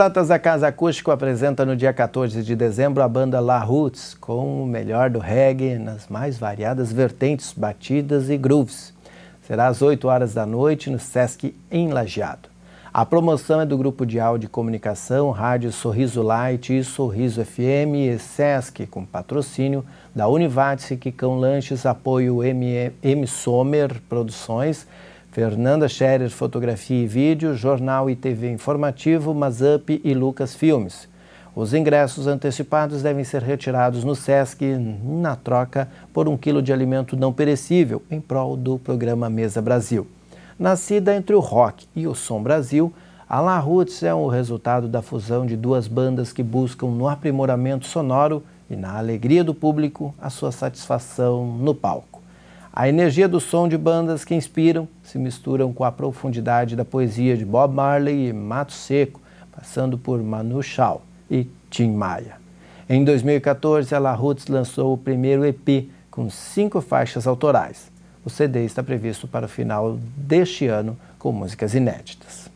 Pratas da Casa Acústico apresenta no dia 14 de dezembro a banda La Roots, com o melhor do reggae nas mais variadas vertentes, batidas e grooves. Será às 8 horas da noite no Sesc em Lajeado. A promoção é do grupo de áudio e comunicação Rádio Sorriso Light e Sorriso FM e SESC, com patrocínio da Univates, Quicão Lanches, apoio M. M. Sommer Produções, Fernanda Scherer, Fotografia e Vídeo, Jornal e TV Informativo, Mazup e Lucas Filmes. Os ingressos antecipados devem ser retirados no SESC na troca por um quilo de alimento não perecível em prol do programa Mesa Brasil. Nascida entre o rock e o som Brasil, a La Roots é o resultado da fusão de duas bandas que buscam no aprimoramento sonoro e na alegria do público a sua satisfação no palco. A energia do som de bandas que inspiram se misturam com a profundidade da poesia de Bob Marley e Mato Seco, passando por Manu Chao e Tim Maia. Em 2014, a La Roots lançou o primeiro EP com cinco faixas autorais. O CD está previsto para o final deste ano com músicas inéditas.